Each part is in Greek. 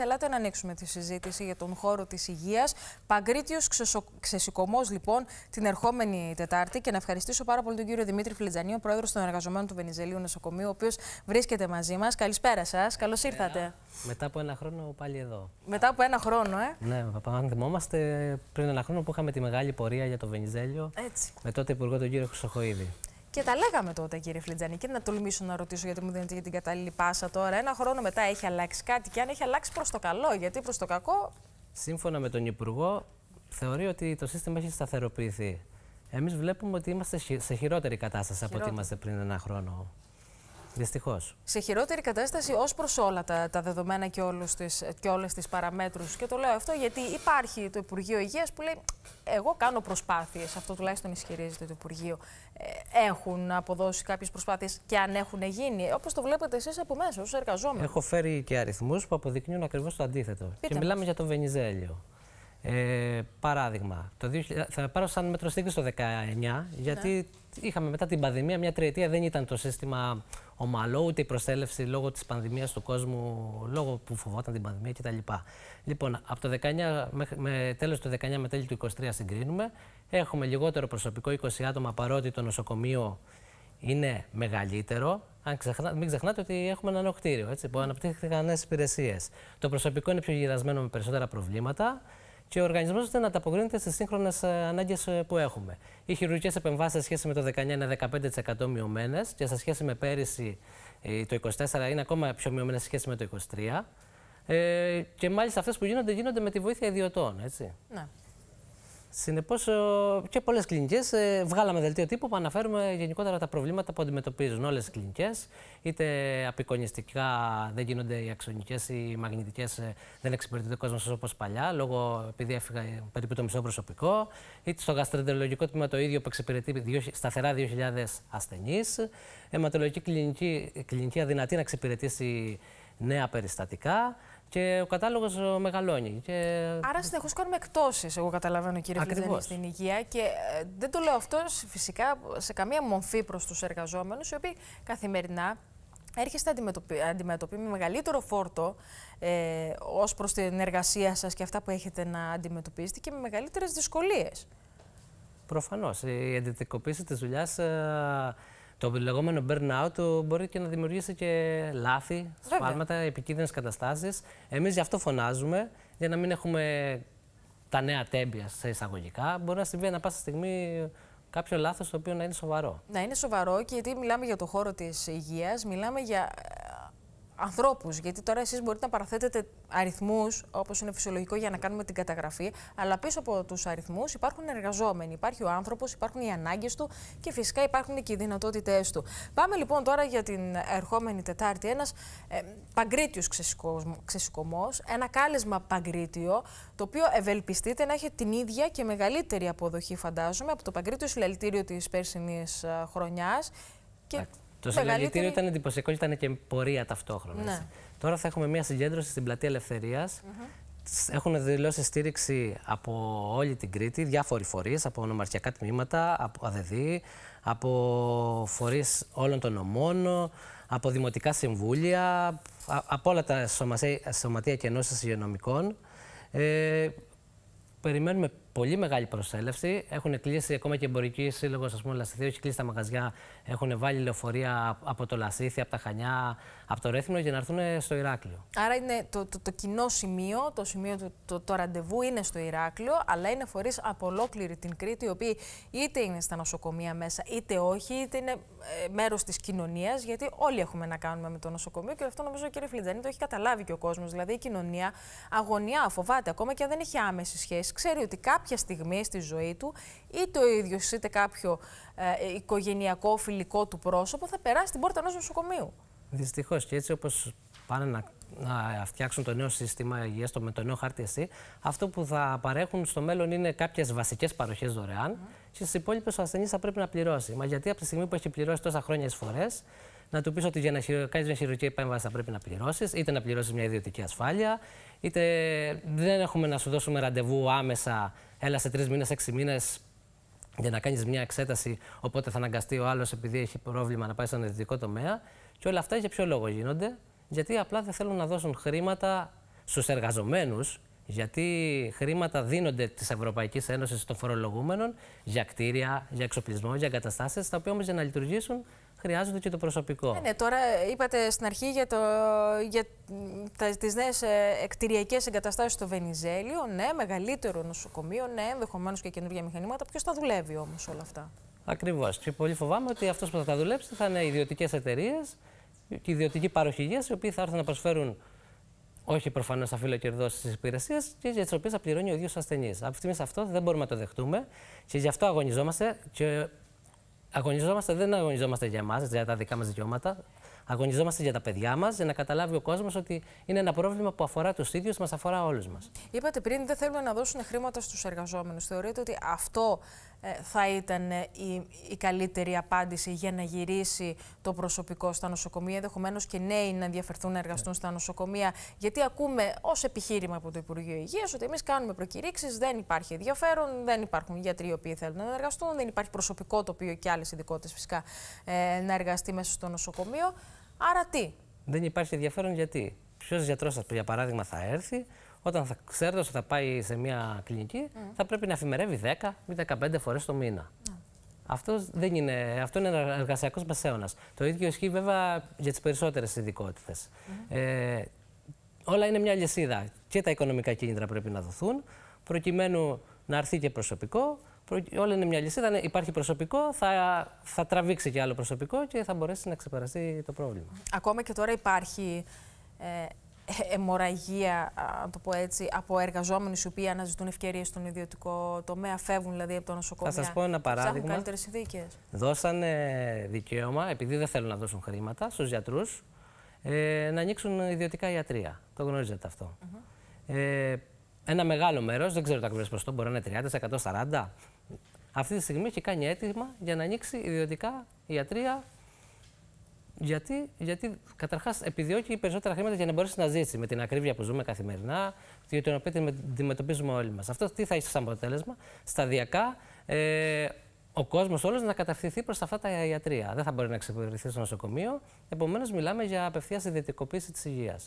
Θελάτε να ανοίξουμε τη συζήτηση για τον χώρο της υγείας. Παγκρίτιος ξεσηκωμός λοιπόν την ερχόμενη Τετάρτη και να ευχαριστήσω πάρα πολύ τον κύριο Δημήτρη Φλιτζανίου, πρόεδρος των εργαζομένων του Βενιζελίου Νοσοκομείου, ο οποίος βρίσκεται μαζί μας. Καλησπέρα σας, καλώς ήρθατε. Μετά από ένα χρόνο πάλι εδώ. Μετά από ένα χρόνο, ε. Ναι, αν θυμόμαστε πριν ένα χρόνο που είχαμε τη μεγάλη πορεία για το Βενιζέλιο Έτσι. με τότε υπουργό τον κύριο Χρυσοχοίδη. Και τα λέγαμε τότε, κύριε και να τολμήσω να ρωτήσω γιατί μου δίνετε για την κατάλληλη πάσα τώρα. Ένα χρόνο μετά έχει αλλάξει κάτι και αν έχει αλλάξει προς το καλό, γιατί προς το κακό. Σύμφωνα με τον Υπουργό, θεωρεί ότι το σύστημα έχει σταθεροποιηθεί. Εμείς βλέπουμε ότι είμαστε σε χειρότερη κατάσταση από ότι είμαστε πριν ένα χρόνο. Δυστυχώς. Σε χειρότερη κατάσταση ως προς όλα τα, τα δεδομένα και, και όλες τις παραμέτρους. Και το λέω αυτό γιατί υπάρχει το Υπουργείο Υγείας που λέει: Εγώ κάνω προσπάθειες. Αυτό τουλάχιστον ισχυρίζεται το Υπουργείο. «Ε, έχουν αποδώσει κάποιες προσπάθειες και αν έχουν γίνει. Όπως το βλέπετε εσείς από μέσα, ως εργαζόμενοι. Έχω φέρει και αριθμούς που αποδεικνύουν ακριβώς το αντίθετο. Πείτε και μιλάμε για το Βενιζέλιο. Ε, παράδειγμα, το 2000, θα πάρω σαν μετροστήκη στο 19, γιατί ναι. είχαμε μετά την πανδημία μια τριετία δεν ήταν το σύστημα ομαλό, ούτε η προσέλευση λόγω της πανδημίας του κόσμου, λόγω που φοβόταν την πανδημία κτλ. Λοιπόν, από το 19 με τέλος του 19 με τέλη του 23 συγκρίνουμε. Έχουμε λιγότερο προσωπικό, 20 άτομα, παρότι το νοσοκομείο είναι μεγαλύτερο. Αν μην ξεχνάτε ότι έχουμε ένα νεοκτήριο έτσι, που αναπτύχθηκαν νέες υπηρεσίες. Το προσωπικό είναι πιο γυρασμένο με περισσότερα προβλήματα και ο οργανισμός ώστε να ανταποκρίνεται στις σύγχρονες ε, ανάγκες ε, που έχουμε. Οι χειρουργικές επεμβάσεις σε σχέση με το 19 είναι 15% μειωμένες και σε σχέση με πέρυσι ε, το 24 είναι ακόμα πιο μειωμένες σε σχέση με το 23. Ε, και μάλιστα αυτές που γίνονται γίνονται με τη βοήθεια ιδιωτών. Έτσι. Ναι. Συνεπώς, και πολλές κλινικές ε, βγάλαμε δελτίο τύπου που αναφέρουμε γενικότερα τα προβλήματα που αντιμετωπίζουν όλες οι κλινικές. Είτε απεικονιστικά δεν γίνονται οι αξονικές ή οι μαγνητικές, ε, δεν εξυπηρετείται ο κόσμος όπως παλιά, λόγω επειδή έφυγα ε, περίπου το μισό προσωπικό. Είτε στο γαστρεντερολογικό τμήμα το ίδιο που εξυπηρετεί σταθερά 2.000 ασθενεί. Εματολογική κλινική, κλινική αδυνατή να εξυπηρετήσει νέα περιστατικά και ο κατάλογος ε, μεγαλώνει. Άρα συνεχώς κάνουμε εκτόσεις, εγώ καταλαβαίνω, κύριε την στην υγεία. Και ε, δεν το λέω αυτό φυσικά σε καμία μορφή προς τους εργαζόμενους, οι οποίοι καθημερινά έρχεστε αντιμετωπι... αντιμετωπί με μεγαλύτερο φόρτο ε, ως προς την εργασία σας και αυτά που έχετε να αντιμετωπίσετε και με μεγαλύτερες δυσκολίες. Προφανώς. Η αντιδικοποίηση της δουλειάς. Ε, το λεγόμενο burnout μπορεί και να δημιουργήσει και λάθη, σφάλματα, επικίνδυνες καταστάσεις. Εμείς γι' αυτό φωνάζουμε, για να μην έχουμε τα νέα τέμπια σε εισαγωγικά. Μπορεί να συμβεί ανα πάσα στιγμή κάποιο λάθος το οποίο να είναι σοβαρό. Να είναι σοβαρό και γιατί μιλάμε για το χώρο της υγείας, μιλάμε για ανθρώπους, Γιατί τώρα εσείς μπορείτε να παραθέτετε αριθμούς, όπως είναι φυσιολογικό για να κάνουμε την καταγραφή, αλλά πίσω από τους αριθμούς υπάρχουν εργαζόμενοι. Υπάρχει ο άνθρωπος, υπάρχουν οι ανάγκες του και φυσικά υπάρχουν και οι δυνατότητές του. Πάμε λοιπόν τώρα για την ερχόμενη Τετάρτη. Ένας ε, παγκρίτιος ξεσηκωμός, ένα κάλεσμα παγκρίτιο, το οποίο ευελπιστείτε να έχει την ίδια και μεγαλύτερη αποδοχή, φαντάζομαι, από το παγκρίτιο συλλαλητήριο της πέρσινη ε, χρονιάς. Και το συλλαγητήριο ήταν εντυπωσιακό, ήταν και πορεία ταυτόχρονα. Ναι. Τώρα θα έχουμε μια συγκέντρωση στην Πλατεία ελευθερίας. Έχουν δηλώσει στήριξη από όλη την Κρήτη, διάφοροι φορείς, από νομαρχιακά τμήματα, από ΑΔΕΔΗ, από φορείς όλων των ομών, από δημοτικά συμβούλια, από όλα τα σωματεία και ενώσεις υγειονομικών. Ε, περιμένουμε πολύ μεγάλη προσέλευση. Έχουν κλείσει ακόμα και εμπορική σύλλογος, ας πούμε, Λασιθίου, έχει κλείσει τα μαγαζιά. Έχουν βάλει λεωφορεία από το Λασίθι, από τα Χανιά, από το Ρέθινο για να έρθουν στο Ηράκλειο. Άρα είναι το, το, το κοινό σημείο, το σημείο του το, το ραντεβού είναι στο Ηράκλειο, αλλά είναι φορείς από ολόκληρη την Κρήτη, οι οποίοι είτε είναι στα νοσοκομεία μέσα, είτε όχι, είτε είναι ε, μέρος της κοινωνίας, γιατί όλοι έχουμε να κάνουμε με το νοσοκομείο και αυτό νομίζω, κύριε Φλιτζανή, το έχει καταλάβει και ο κόσμος. Δηλαδή η κοινωνία αγωνιά, φοβάται ακόμα και αν δεν έχει άμεση σχέση. Ξέρει ότι κάποια στιγμή στη ζωή του, είτε ο ίδιος είτε κάποιο ε, οικογενειακό φιλικό του πρόσωπο, θα περάσει την πόρτα ενός νοσοκομείου. Δυστυχώς και έτσι όπως πάνε να, να φτιάξουν το νέο σύστημα υγείας με το νέο χάρτη ΕΣΥ, αυτό που θα παρέχουν στο μέλλον είναι κάποιες βασικές παροχές δωρεάν. Mm και υπόλοιπε υπόλοιπες ο ασθενής θα πρέπει να πληρώσει. Μα γιατί από τη στιγμή που έχει πληρώσει τόσα χρόνια εισφορέ, να του πεις ότι για να κάνεις μια χειρουργική επέμβαση θα πρέπει να πληρώσεις, είτε να πληρώσεις μια ιδιωτική ασφάλεια, είτε δεν έχουμε να σου δώσουμε ραντεβού άμεσα, έλα σε τρεις μήνες, έξι μήνες για να κάνεις μια εξέταση. Οπότε θα αναγκαστεί ο άλλος επειδή έχει πρόβλημα να πάει στον ιδιωτικό τομέα. Και όλα αυτά για ποιο λόγο γίνονται, γιατί απλά δεν θέλουν να δώσουν χρήματα στους εργαζομένους γιατί χρήματα δίνονται της Ευρωπαϊκής Ένωσης των φορολογούμενων για κτίρια, για εξοπλισμό, για εγκαταστάσεις, τα οποία όμως για να λειτουργήσουν χρειάζονται και το προσωπικό. Ε, ναι, τώρα είπατε στην αρχή για, το, για τις νέες εκτηριακέ εγκαταστάσεις στο Βενιζέλιο. Ναι, μεγαλύτερο νοσοκομείο, ναι, ενδεχομένως και καινούργια μηχανήματα. Ποιος θα δουλεύει όμως όλα αυτά. Ακριβώς. Και πολύ φοβάμαι ότι αυτός που θα τα δουλέψει θα είναι ιδιωτικές εταιρείες και ιδιωτικοί οι οποίοι θα έρθουν να προσφέρουν όχι προφανώς κερδός της υπηρεσίας και για τις οποίες θα πληρώνει ο ίδιος ο ασθενής. Από στιγμή αυτό δεν μπορούμε να το δεχτούμε και γι' αυτό αγωνιζόμαστε. Και αγωνιζόμαστε, δεν αγωνιζόμαστε για εμάς, για τα δικά μας δικαιώματα. Αγωνιζόμαστε για τα παιδιά μας, για να καταλάβει ο κόσμος ότι είναι ένα πρόβλημα που αφορά τους ίδιους, μας αφορά όλους μας. Είπατε πριν, δεν θέλουν να δώσουν χρήματα στους εργαζόμενους. Θεωρείτε ότι αυτό ε, θα ήταν ε, η, η καλύτερη απάντηση για να γυρίσει το προσωπικό στα νοσοκομεία, ενδεχομένως και νέοι να ενδιαφερθούν να εργαστούν ναι. στα νοσοκομεία. Γιατί ακούμε ως επιχείρημα από το Υπουργείο Υγείας ότι εμείς κάνουμε προκηρύξεις, δεν υπάρχει ενδιαφέρον, δεν υπάρχουν γιατροί οι οποίοι θέλουν να εργαστούν, δεν υπάρχει προσωπικό το οποίο και άλλες ειδικότητες φυσικά ε, να εργαστεί μέσα στο νοσοκομείο. Άρα τι. Δεν υπάρχει ενδιαφέρον γιατί. Ποιος γιατρός σα, για παράδειγμα, θα έρθει, όταν θα ξέρετε ότι θα πάει σε μια κλινική, θα πρέπει να εφημερεύει 10 με 15 φορές το μήνα. Ναι. δεν είναι, αυτό είναι ένα εργασιακός μεσαίωνα. Το ίδιο ισχύει βέβαια για τις περισσότερες ειδικότητες. Ε, όλα είναι μια λυσίδα. Και τα οικονομικά κίνητρα πρέπει να δοθούν, προκειμένου να έρθει και προσωπικό. Όλα είναι μια λυσίδα. Ναι, υπάρχει προσωπικό, θα, θα τραβήξει και άλλο προσωπικό και θα μπορέσει να ξεπεραστεί το πρόβλημα. Ακόμα και τώρα υπάρχει ε, ε, αιμορραγία, να το πω έτσι, από εργαζόμενου οι οποίοι αναζητούν ευκαιρίες στον ιδιωτικό τομέα, φεύγουν δηλαδή από το νοσοκομείο. Θα σας πω ένα παράδειγμα. καλύτερες συνθήκες. Δώσανε δικαίωμα, επειδή δεν θέλουν να δώσουν χρήματα στους γιατρούς, ε, να ανοίξουν ιδιωτικά ιατρία. Το γνωρίζετε αυτό. ε, ένα μεγάλο μέρος, δεν ξέρω τα ακριβώ το μπορεί να είναι 30, 140. Αυτή τη στιγμή έχει κάνει αίτημα για να ανοίξει ιδιωτικά ιατρία γιατί, γιατί καταρχάς επιδιώκει περισσότερα χρήματα για να μπορέσει να ζήσει με την ακρίβεια που ζούμε καθημερινά, την οποία την αντιμετωπίζουμε όλοι μας. Αυτό τι θα έχει σαν αποτέλεσμα, σταδιακά ε, ο κόσμος όλος να κατευθυνθεί προς αυτά τα ιατρία. Δεν θα μπορεί να εξυπηρετηθεί στο νοσοκομείο. Επομένως, μιλάμε για απευθείας ιδιωτικοποίηση της υγείας.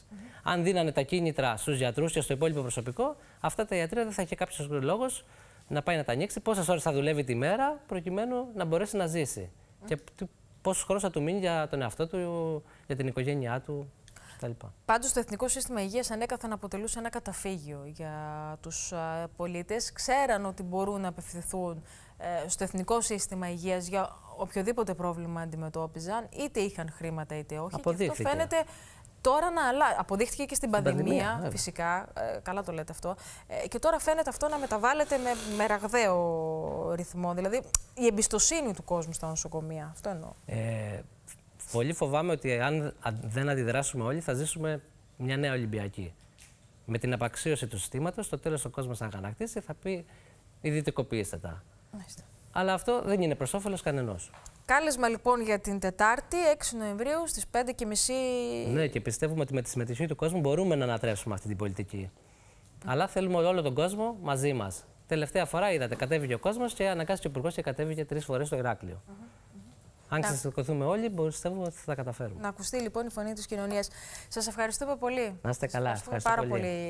Αν δίνανε τα κίνητρα στους γιατρούς και στο υπόλοιπο προσωπικό, αυτά τα ιατρία δεν θα είχε κάποιος λόγος να πάει να τα ανοίξει. Πόσες ώρες θα δουλεύει τη μέρα, προκειμένου να μπορέσει να ζήσει. Και πόσο χρόνο θα του μείνει για τον εαυτό του, για την οικογένειά του. Πάντως, το Εθνικό Σύστημα Υγείας ανέκαθεν αποτελούσε ένα καταφύγιο για τους πολίτες. Ξέραν ότι μπορούν να απευθυνθούν ε, στο Εθνικό Σύστημα Υγείας για οποιοδήποτε πρόβλημα αντιμετώπιζαν, είτε είχαν χρήματα είτε όχι. Αποδείχθηκε. Και αυτό φαίνεται τώρα να αλλάζει. Αποδείχθηκε και στην, πανδημία, φυσικά. Ε, καλά το λέτε αυτό. Ε, και τώρα φαίνεται αυτό να μεταβάλλεται με, ραγδαίο ρυθμό. Δηλαδή, η εμπιστοσύνη του κόσμου στα νοσοκομεία. Αυτό εννοώ. Πολύ φοβάμαι ότι αν δεν αντιδράσουμε όλοι, θα ζήσουμε μια νέα Ολυμπιακή. Με την απαξίωση του συστήματος, το τέλος ο κόσμος θα και θα πει ιδιωτικοποιήστε τα. Αλλά αυτό δεν είναι προς όφελος κανενός. Κάλεσμα λοιπόν για την Τετάρτη, 6 Νοεμβρίου στις 5.30. Ναι, και πιστεύουμε ότι με τη συμμετοχή του κόσμου μπορούμε να ανατρέψουμε αυτή την πολιτική. Αλλά θέλουμε όλο τον κόσμο μαζί μας. Τελευταία φορά είδατε, κατέβηκε ο κόσμος και αναγκάστηκε ο Υπουργός και κατέβηκε τρεις φορές στο Ηράκλειο. Αν να... ξεσηκωθούμε όλοι, πιστεύω ότι θα τα καταφέρουμε. Να ακουστεί λοιπόν η φωνή της κοινωνίας. Σας ευχαριστούμε πολύ. Να είστε καλά. πάρα πολύ.